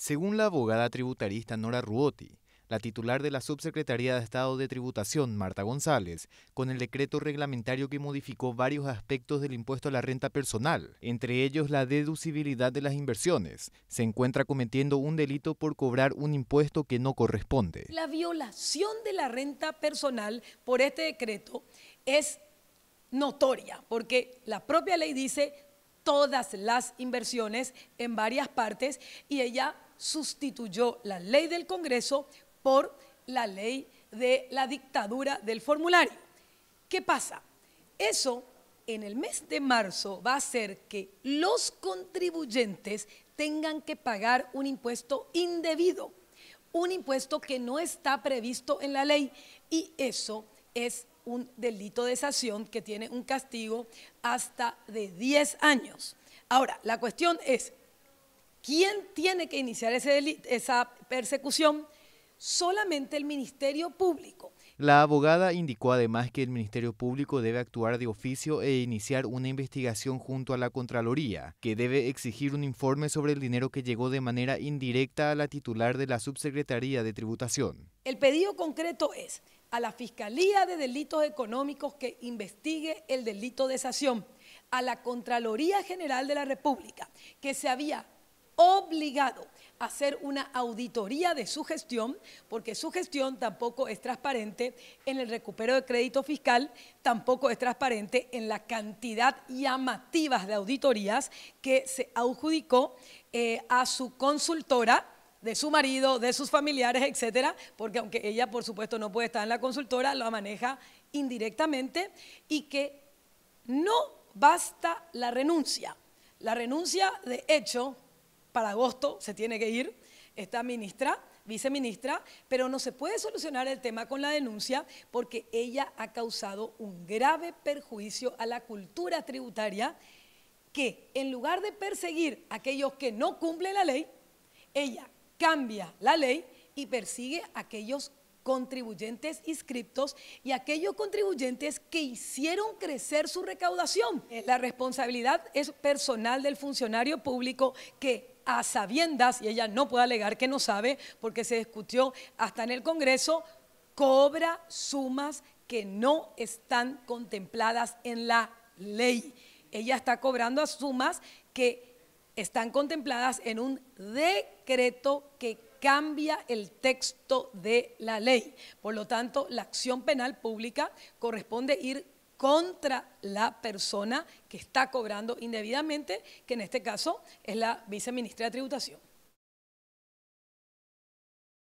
Según la abogada tributarista Nora Ruotti, la titular de la Subsecretaría de Estado de Tributación, Marta González, con el decreto reglamentario que modificó varios aspectos del impuesto a la renta personal, entre ellos la deducibilidad de las inversiones, se encuentra cometiendo un delito por cobrar un impuesto que no corresponde. La violación de la renta personal por este decreto es notoria, porque la propia ley dice todas las inversiones en varias partes y ella sustituyó la ley del Congreso por la ley de la dictadura del formulario. ¿Qué pasa? Eso en el mes de marzo va a hacer que los contribuyentes tengan que pagar un impuesto indebido, un impuesto que no está previsto en la ley y eso es un delito de sación que tiene un castigo hasta de 10 años. Ahora, la cuestión es, ¿quién tiene que iniciar ese esa persecución? Solamente el Ministerio Público. La abogada indicó además que el Ministerio Público debe actuar de oficio e iniciar una investigación junto a la Contraloría, que debe exigir un informe sobre el dinero que llegó de manera indirecta a la titular de la Subsecretaría de Tributación. El pedido concreto es a la Fiscalía de Delitos Económicos que investigue el delito de sación, a la Contraloría General de la República, que se había obligado a hacer una auditoría de su gestión, porque su gestión tampoco es transparente en el recupero de crédito fiscal, tampoco es transparente en la cantidad llamativa de auditorías que se adjudicó eh, a su consultora de su marido, de sus familiares, etcétera, porque aunque ella, por supuesto, no puede estar en la consultora, la maneja indirectamente y que no basta la renuncia. La renuncia, de hecho, para agosto se tiene que ir esta ministra, viceministra, pero no se puede solucionar el tema con la denuncia porque ella ha causado un grave perjuicio a la cultura tributaria que en lugar de perseguir a aquellos que no cumplen la ley, ella cambia la ley y persigue a aquellos contribuyentes inscriptos y aquellos contribuyentes que hicieron crecer su recaudación. Eh, la responsabilidad es personal del funcionario público que a sabiendas, y ella no puede alegar que no sabe, porque se discutió hasta en el Congreso, cobra sumas que no están contempladas en la ley. Ella está cobrando sumas que están contempladas en un decreto que cambia el texto de la ley. Por lo tanto, la acción penal pública corresponde ir contra la persona que está cobrando indebidamente, que en este caso es la viceministra de Tributación.